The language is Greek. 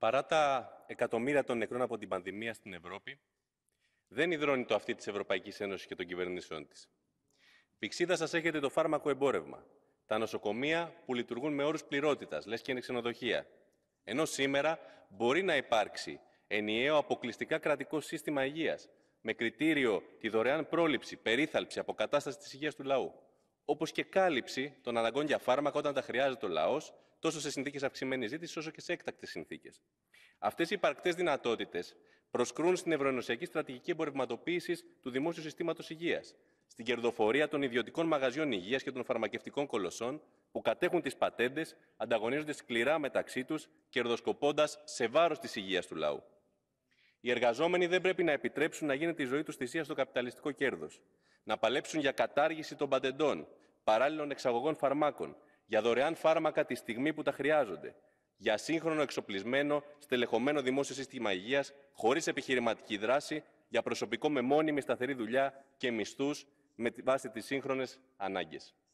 Παρά τα εκατομμύρια των νεκρών από την πανδημία στην Ευρώπη, δεν υδρώνει το αυτή της Ευρωπαϊκής Ένωσης και των κυβερνήσεών της. Πηξίδα σας έχετε το φάρμακο εμπόρευμα, τα νοσοκομεία που λειτουργούν με όρους πληρότητας, λες και είναι ξενοδοχεία. Ενώ σήμερα μπορεί να υπάρξει ενιαίο αποκλειστικά κρατικό σύστημα υγείας, με κριτήριο τη δωρεάν πρόληψη, περίθαλψη, αποκατάσταση της υγείας του λαού όπως και κάλυψη των αναγκών για φάρμακα όταν τα χρειάζεται ο λαός, τόσο σε συνθήκες αυξημένη ζήτηση, όσο και σε έκτακτες συνθήκες. Αυτές οι υπαρκτές δυνατότητες προσκρούν στην ευρωενωσιακή στρατηγική εμπορευματοποίησης του δημόσιου συστήματος υγείας, στην κερδοφορία των ιδιωτικών μαγαζιών υγείας και των φαρμακευτικών κολοσσών, που κατέχουν τις πατέντες, ανταγωνίζονται σκληρά μεταξύ τους, κερδοσκοπώντας σε βάρος της υγείας του λαού. Οι εργαζόμενοι δεν πρέπει να επιτρέψουν να γίνεται η ζωή τους θυσία στο καπιταλιστικό κέρδος. Να παλέψουν για κατάργηση των πατεντών παράλληλων εξαγωγών φαρμάκων, για δωρεάν φάρμακα τη στιγμή που τα χρειάζονται, για σύγχρονο εξοπλισμένο, στελεχωμένο δημόσιο σύστημα υγείας, χωρίς επιχειρηματική δράση, για προσωπικό με μόνιμη σταθερή δουλειά και μισθούς με βάση τις σύγχρονες ανάγκες.